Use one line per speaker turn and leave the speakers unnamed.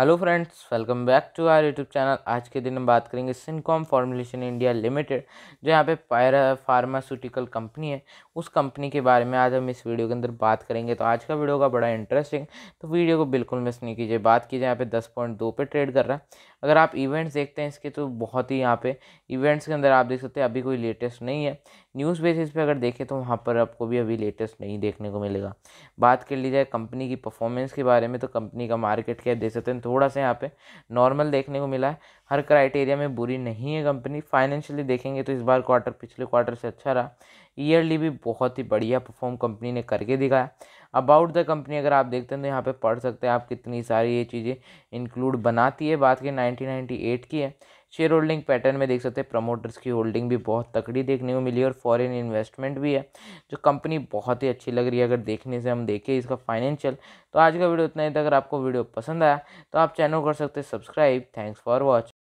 hello friends welcome back to our YouTube channel आज के दिन हम बात करेंगे सिनकॉम फॉर्मुलेशन इंडिया लिमिटेड जो यहाँ पे पायरा फार्मास्यूटिकल कंपनी है उस कंपनी के बारे में आज हम इस वीडियो के अंदर बात करेंगे तो आज का वीडियो का बड़ा इंटरेस्टिंग तो वीडियो को बिल्कुल मिस नहीं कीजिए बात कीजिए यहाँ पे दस पॉइंट दो पे ट्रेड कर रहा है अगर आप इवेंट्स देखते हैं इसके तो बहुत ही यहाँ पे इवेंट्स के अंदर आप देख सकते हैं अभी कोई लेटेस्ट नहीं है न्यूज़ बेसिस पे अगर देखें तो वहाँ पर आपको भी अभी लेटेस्ट नहीं देखने को मिलेगा बात कर ली जाए कंपनी की परफॉर्मेंस के बारे में तो कंपनी का मार्केट कैप देख सकते हैं थोड़ा सा यहाँ पे नॉर्मल देखने को मिला है हर क्राइटेरिया में बुरी नहीं है कंपनी फाइनेंशियली देखेंगे तो इस बार क्वार्टर पिछले क्वार्टर से अच्छा रहा ईयरली भी बहुत ही बढ़िया परफॉर्म कंपनी ने करके दिखाया अबाउट द कंपनी अगर आप देखते हैं तो यहाँ पे पढ़ सकते हैं आप कितनी सारी ये चीज़ें इंक्लूड बनाती है बात की नाइनटीन की है शेयर होल्डिंग पैटर्न में देख सकते हैं प्रमोटर्स की होल्डिंग भी बहुत तकड़ी देखने को मिली है और फॉरेन इन्वेस्टमेंट भी है जो कंपनी बहुत ही अच्छी लग रही है अगर देखने से हम देखें इसका फाइनेंशियल तो आज का वीडियो इतना ही था अगर आपको वीडियो पसंद आया तो आप चैनल कर सकते हैं सब्सक्राइब थैंक्स फॉर वॉच